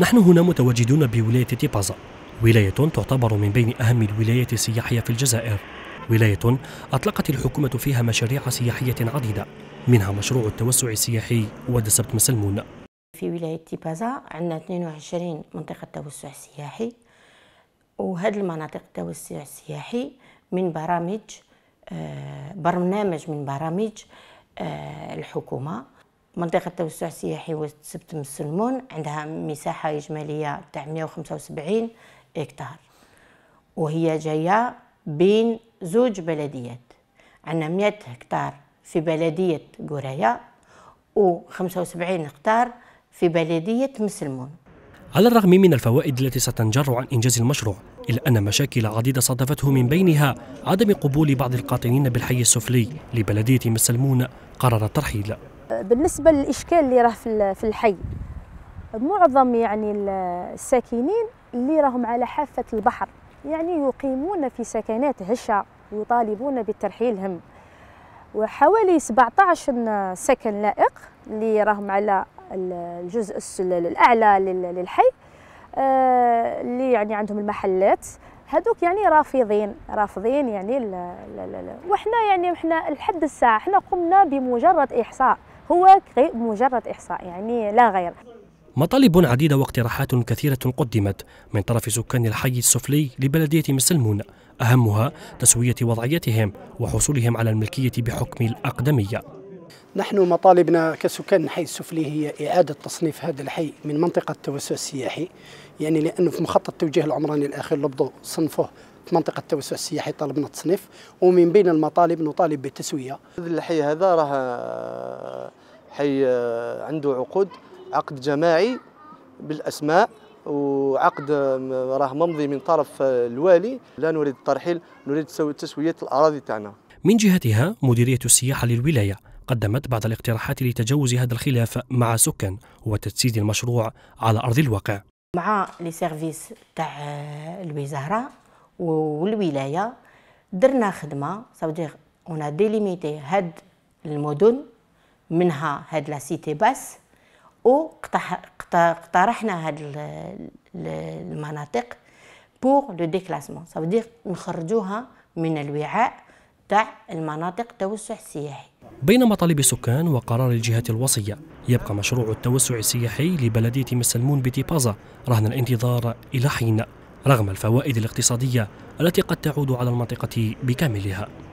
نحن هنا متواجدون بولاية تيبازا ولاية تعتبر من بين أهم الولايات السياحية في الجزائر ولاية أطلقت الحكومة فيها مشاريع سياحية عديدة منها مشروع التوسع السياحي واد سبت مسلمون في ولاية تيبازا عندنا 22 منطقة توسع سياحي وهذه المناطق التوسع السياحي من برامج آه، برنامج من برامج آه، الحكومه منطقة توسع سياحي وسط سبت مسلمون عندها مساحة إجمالية تاع 175 هكتار وهي جاية بين زوج بلديات عندنا 100 هكتار في بلدية قراية و 75 هكتار في بلدية مسلمون على الرغم من الفوائد التي ستنجر عن إنجاز المشروع إلا أن مشاكل عديدة صادفته من بينها عدم قبول بعض القاطنين بالحي السفلي لبلدية مسلمون قرار الترحيل بالنسبة للإشكال اللي راه في الحي معظم يعني الساكنين اللي راهم على حافة البحر يعني يقيمون في سكنات هشة ويطالبون بترحيلهم وحوالي 17 سكن لائق اللي راهم على الجزء الأعلى للحي آه، اللي يعني عندهم المحلات هذوك يعني رافضين رافضين يعني لا لا لا وحنا يعني حنا لحد الساعه حنا قمنا بمجرد احصاء هو مجرد احصاء يعني لا غير مطالب عديدة واقتراحات كثيرة قدمت من طرف سكان الحي السفلي لبلدية مسلمون أهمها تسوية وضعيتهم وحصولهم على الملكية بحكم الأقدمية نحن مطالبنا كسكان الحي السفلي هي إعادة تصنيف هذا الحي من منطقة التوسع السياحي يعني لأنه في مخطط التوجيه العمراني الأخير لبضو صنفوه منطقة التوسع السياحي طلبنا التصنيف ومن بين المطالب نطالب بالتسوية الحي هذا راه حي عنده عقود عقد جماعي بالأسماء وعقد راه ممضي من طرف الوالي لا نريد الترحيل نريد تسوية الأراضي تاعنا من جهتها مديرية السياحة للولاية قدمت بعض الاقتراحات لتجاوز هذا الخلاف مع سكان وتجسيد المشروع على أرض الواقع مع لي سيرفيس تاع الوزاره والولايه درنا خدمه صافي اون ديليميتي هاد المدن منها هاد لا سيتي باس اقترحنا هاد المناطق بور لو ديكلاسمون صافي نخرجوها من الوعاء تاع المناطق التوسع السياحي بين مطالب السكان وقرار الجهات الوصية يبقى مشروع التوسع السياحي لبلدية مسلمون بتيبازا رهن الانتظار إلى حين رغم الفوائد الاقتصادية التي قد تعود على المنطقة بكاملها